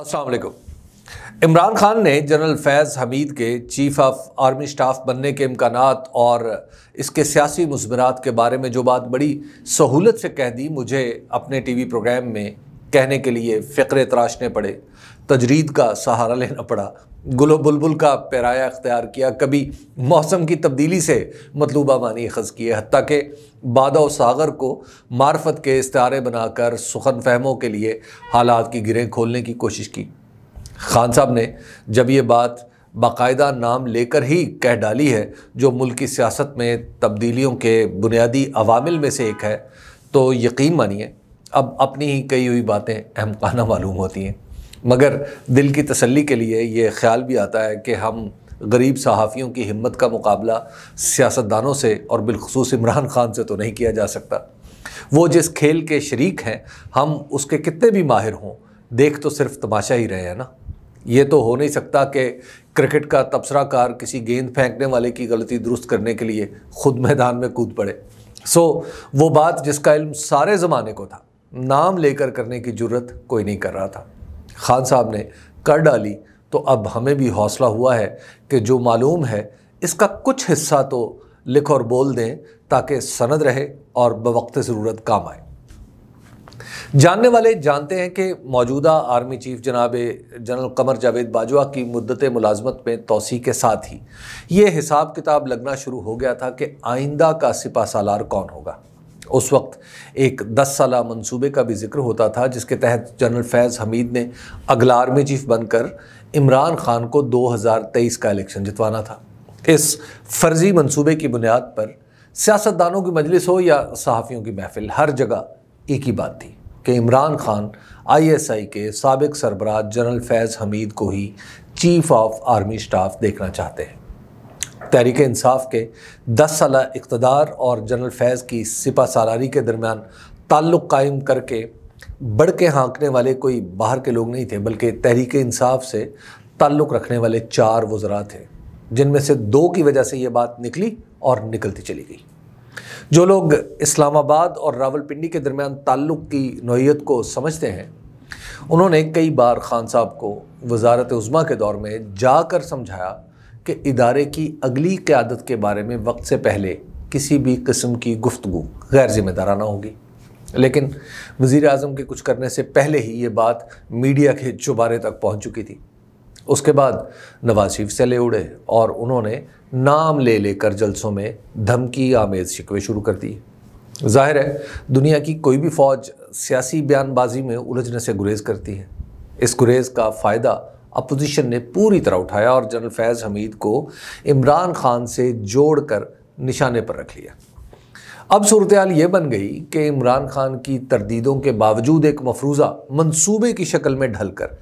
असलकुम इमरान खान ने जनरल फैज़ हमीद के चीफ ऑफ आर्मी स्टाफ बनने के इम्कान और इसके सियासी मजमरात के बारे में जो बात बड़ी सहूलत से कह दी मुझे अपने टी वी प्रोग्राम में कहने के लिए फ़िक्र तराशने पड़े तजरीद का सहारा लेना पड़ा गुल बुलबुल का पैराया अख्तियार किया कभी मौसम की तब्दीली से मतलूबा मानी अखज़ किए हती कि बाद सागर को मार्फत के इसतारे बनाकर सुखन फहमों के लिए हालात की गिरें खोलने की कोशिश की खान साहब ने जब ये बात बाकायदा नाम लेकर ही कह डाली है जो मुल्क की सियासत में तब्दीलियों के बुनियादी अवामिल में से एक है तो यकीन मानिए अब अपनी ही कही हुई बातें अहमकाना मालूम होती हैं मगर दिल की तसल्ली के लिए ये ख्याल भी आता है कि हम गरीब सहाफ़ियों की हिम्मत का मुकाबला सियासतदानों से और बिलखसूस इमरान खान से तो नहीं किया जा सकता वो जिस खेल के शरीक हैं हम उसके कितने भी माहिर हों देख तो सिर्फ तमाशा ही रहे हैं ना ये तो हो नहीं सकता कि क्रिकेट का तबसरा कार किसी गेंद फेंकने वाले की गलती दुरुस्त करने के लिए ख़ुद मैदान में कूद पड़े सो वो बात जिसका इल्म सारे ज़माने को था नाम लेकर करने की जरूरत कोई नहीं कर रहा था खान साहब ने कर डाली तो अब हमें भी हौसला हुआ है कि जो मालूम है इसका कुछ हिस्सा तो लिख और बोल दें ताकि सनद रहे और बवक्त ज़रूरत काम आए जानने वाले जानते हैं कि मौजूदा आर्मी चीफ जनाब जनरल कमर जावेद बाजवा की मुद्दत मुलाजमत में तोसी के साथ ही ये हिसाब किताब लगना शुरू हो गया था कि आइंदा का सिपा सालार कौन होगा उस वक्त एक 10 साल मंसूबे का भी जिक्र होता था जिसके तहत जनरल फैज़ हमीद ने अगला आर्मी चीफ बनकर इमरान खान को 2023 का इलेक्शन जितवाना था इस फर्जी मंसूबे की बुनियाद पर सियासतदानों की मजलिस हो या सहाफ़ियों की महफिल हर जगह एक ही बात थी कि इमरान खान आईएसआई के सबक सरबराह जनरल फैज़ हमीद को ही चीफ ऑफ आर्मी स्टाफ देखना चाहते हैं तहरीक इंसाफ के दस साल इकतदार और जनरल फैज़ की सिपा सालारी के दरमियान ताल्लुक़ कायम करके बढ़ के हाँकने वाले कोई बाहर के लोग नहीं थे बल्कि तहरीक इंसाफ से ताल्लुक़ रखने वाले चार वज़रा थे जिनमें से दो की वजह से ये बात निकली और निकलती चली गई जो लोग इस्लामाबाद और रावलपिंडी के दरमियान ताल्लुक़ की नोयत को समझते हैं उन्होंने कई बार खान साहब को वजारत उज़मा के दौर में जाकर समझाया कि इदारे की अगली क़्यादत के बारे में वक्त से पहले किसी भी किस्म की गुफ्तु गैर ज़िम्मेदाराना होगी लेकिन वज़ी अजम के कुछ करने से पहले ही ये बात मीडिया के चुबारे तक पहुँच चुकी थी उसके बाद नवाज शरीफ से ले उड़े और उन्होंने नाम ले लेकर जलसों में धमकी आमेज शिकवे शुरू कर दिए जाहिर है दुनिया की कोई भी फ़ौज सियासी बयानबाजी में उलझने से गुरेज करती है इस गुरेज का फ़ायदा अपोजिशन ने पूरी तरह उठाया और जनरल फैज़ हमीद को इमरान खान से जोड़कर निशाने पर रख लिया अब सूरत हाल ये बन गई कि इमरान खान की तरदीदों के बावजूद एक मफरूज़ा मंसूबे की शक्ल में ढलकर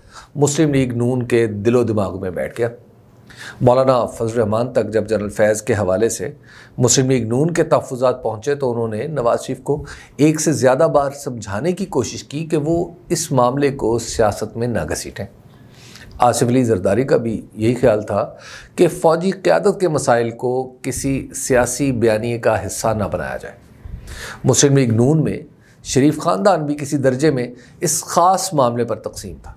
मुस्लिम लीग नून के दिलो दिमाग में बैठ गया मौलाना फजल रहमान तक जब जनरल फैज़ के हवाले से मुस्लिम लीग नून के तहफात पहुँचे तो उन्होंने नवाज शरीफ को एक से ज़्यादा बार समझाने की कोशिश की कि वो इस मामले को सियासत में ना घसीटें आसिफ अली जरदारी का भी यही ख्याल था कि फ़ौजी क़्यादत के मसाइल को किसी सियासी बयानी का हिस्सा ना बनाया जाए मुस्लिम लीग नून में शरीफ ख़ानदान भी किसी दर्जे में इस ख़ास मामले पर तकसीम था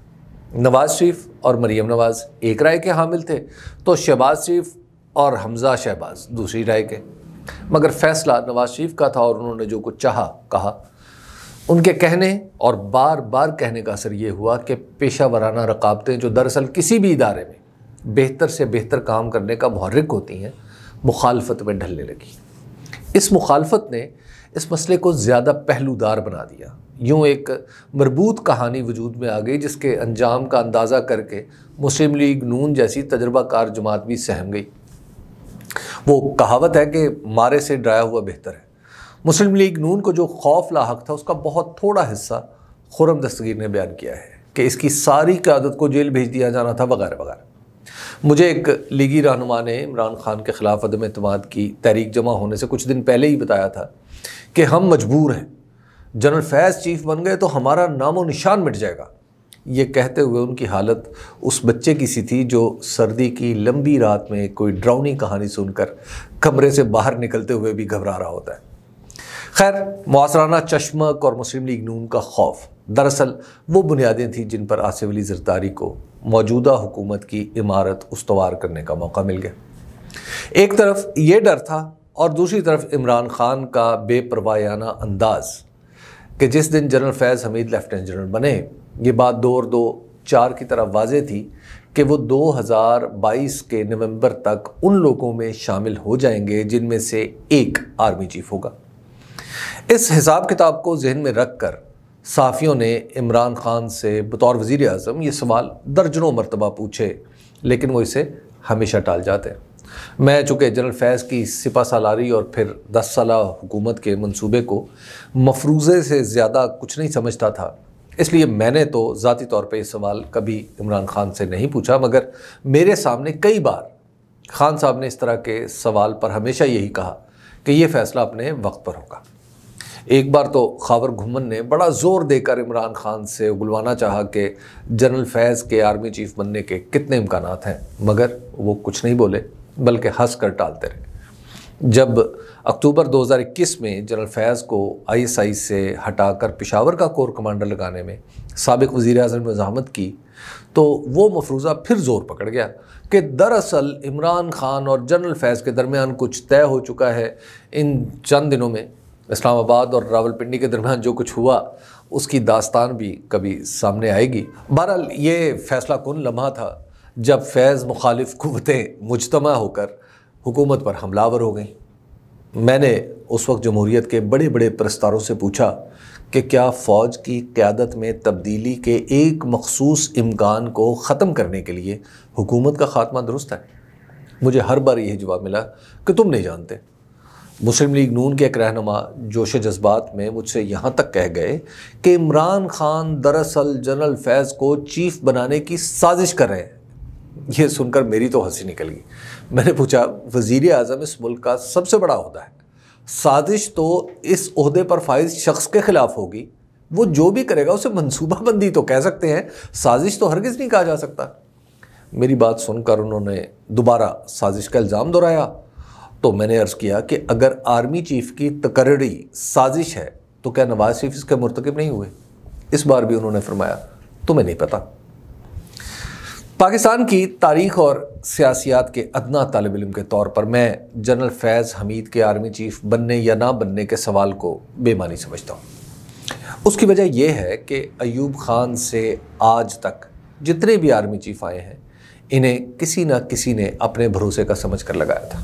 नवाज़ शरीफ और मरीम नवाज़ एक राय के हामिल थे तो शहबाज शरीफ और हमजा शहबाज दूसरी राय के मगर फैसला नवाज शरीफ का था और उन्होंने जो कुछ चाहा कहा उनके कहने और बार बार कहने का असर ये हुआ कि पेशा वराना रकाबतें जो दरअसल किसी भी इदारे में बेहतर से बेहतर काम करने का महरक होती हैं मुखालफत में ढलने लगी इस मुखालफत ने इस मसले को ज़्यादा पहलूदार बना दिया यूँ एक मरबूत कहानी वजूद में आ गई जिसके अंजाम का अंदाज़ा करके मुस्लिम लीग नून जैसी तजर्बाकार जमात भी सहम गई वो कहावत है कि मारे से डराया हुआ बेहतर है मुस्लिम लीग नून को जो खौफ लाक था उसका बहुत थोड़ा हिस्सा खुरम दस्तगीर ने बयान किया है कि इसकी सारी क्यादत को जेल भेज दिया जाना था वगैरह वगैरह मुझे एक लीगी रहनुमा ने इमरान खान के ख़िलाफ़ अदम अतमाद की तहरीक जमा होने से कुछ दिन पहले ही बताया था कि हम मजबूर हैं जनरल फैज़ चीफ बन गए तो हमारा नामो निशान मिट जाएगा ये कहते हुए उनकी हालत उस बच्चे की सी थी जो सर्दी की लंबी रात में कोई ड्राउनी कहानी सुनकर कमरे से बाहर निकलते हुए भी घबरा रहा होता है खैर मुआसराना चश्मक और मुस्लिम लीग नून का खौफ दरअसल वो बुनियादें थीं जिन पर आसिफ अली जरदारी को मौजूदा हुकूमत की इमारत उसवार करने का मौका मिल गया एक तरफ ये डर था और दूसरी तरफ इमरान खान का बेपरवायाना अंदाज़ कि जिस दिन general Faiz Hameed lieutenant general बने ये बात दो और दो चार की तरफ वाजे थी कि वो 2022 के नवंबर तक उन लोगों में शामिल हो जाएंगे जिनमें से एक आर्मी चीफ होगा इस हिसाब किताब को जहन में रख कर साफ़ियों ने इमरान खान से बतौर वज़ी अजम ये सवाल दर्जनों मरतबा पूछे लेकिन वो इसे हमेशा टाल जाते हैं मैं चूँकि जनरल फैज़ की सिपा सालारी और फिर दस साल हुकूमत के मनसूबे को मफरूज़े से ज़्यादा कुछ नहीं समझता था इसलिए मैंने तो ज़ाती तौर पर यह सवाल कभी इमरान खान से नहीं पूछा मगर मेरे सामने कई बार खान साहब ने इस तरह के सवाल पर हमेशा यही कहा कि ये फ़ैसला अपने वक्त पर होगा एक बार तो खावर घुमन ने बड़ा ज़ोर देकर इमरान खान से उगलवाना चाहा कि जनरल फैज़ के आर्मी चीफ बनने के कितने इम्कान हैं मगर वो कुछ नहीं बोले बल्कि हंस कर टालते रहे जब अक्टूबर 2021 में जनरल फैज़ को आईएसआई से हटाकर पिशावर का कोर कमांडर लगाने में सबक वज़ी अजम वजामत की तो वो मफरूज़ा फिर ज़ोर पकड़ गया कि दरअसल इमरान ख़ान और जनरल फैज़ के दरमियान कुछ तय हो चुका है इन चंद दिनों में इस्लामाबाद और रावलपिंडी के दरमियान जो कुछ हुआ उसकी दास्तान भी कभी सामने आएगी बहरहाल ये फैसला कन लम्हा था जब फैज़ मुखालिफ कुतें मुजतमा होकर हुकूमत पर हमलावर हो गई मैंने उस वक्त जमहूरीत के बड़े बड़े प्रस्तारों से पूछा कि क्या फ़ौज की क़्यादत में तब्दीली के एक मखसूस इम्कान को ख़त्म करने के लिए हुकूमत का ख़ात्मा दुरुस्त है मुझे हर बार यही जवाब मिला कि तुम नहीं जानते मुस्लिम लीग नून के एक रहनमा जोश जज्बात में मुझसे यहाँ तक कह गए कि इमरान खान दरअसल जनरल फैज़ को चीफ बनाने की साजिश कर रहे हैं यह सुनकर मेरी तो हंसी निकल गई मैंने पूछा वज़ी अजम इस मुल्क का सबसे बड़ा अहदा है साजिश तो इस अहदे पर फाइज शख्स के ख़िलाफ़ होगी वो जो भी करेगा उसे मनसूबाबंदी तो कह सकते हैं साजिश तो हरगिज़ नहीं कहा जा सकता मेरी बात सुनकर उन्होंने दोबारा साजिश का इल्ज़ाम दोहराया तो मैंने अर्ज़ किया कि अगर आर्मी चीफ़ की तकरड़ी साजिश है तो क्या नवाज शरीफ इसके मरतकब नहीं हुए इस बार भी उन्होंने फरमाया तुम्हें नहीं पता पाकिस्तान की तारीख और सियासियात के अदना तलब इम के तौर पर मैं जनरल फैज़ हमीद के आर्मी चीफ़ बनने या ना बनने के सवाल को बेमानी समझता हूँ उसकी वजह यह है कि अयूब खान से आज तक जितने भी आर्मी चीफ़ आए हैं इन्हें किसी न किसी ने अपने भरोसे का समझ कर लगाया था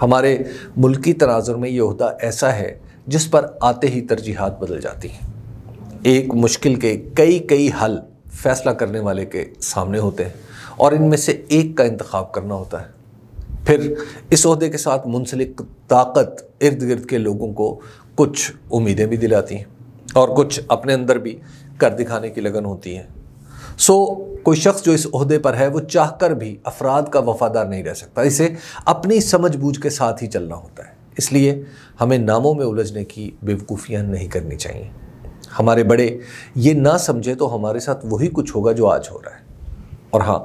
हमारे मुल्की तनाजुर में ये अहदा ऐसा है जिस पर आते ही तरजीहत बदल जाती हैं एक मुश्किल के कई कई हल फैसला करने वाले के सामने होते हैं और इनमें से एक का इंतखब करना होता है फिर इस अहदे के साथ मुंसलिक ताकत इर्द गिर्द के लोगों को कुछ उम्मीदें भी दिलाती हैं और कुछ अपने अंदर भी कर दिखाने की लगन होती हैं सो कोई शख्स जो इस अहदे पर है वो चाह कर भी अफराद का वफादार नहीं रह सकता इसे अपनी समझ बूझ के साथ ही चलना होता है इसलिए हमें नामों में उलझने की बेवकूफ़ियाँ नहीं करनी चाहिए हमारे बड़े ये ना समझे तो हमारे साथ वही कुछ होगा जो आज हो रहा है और हाँ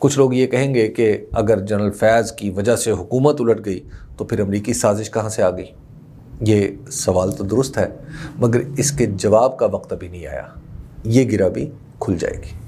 कुछ लोग ये कहेंगे कि अगर जनरल फैज़ की वजह से हुकूमत उलट गई तो फिर अमरीकी साजिश कहाँ से आ गई ये सवाल तो दुरुस्त है मगर इसके जवाब का वक्त अभी नहीं आया ये गिरा भी खुल जाएगी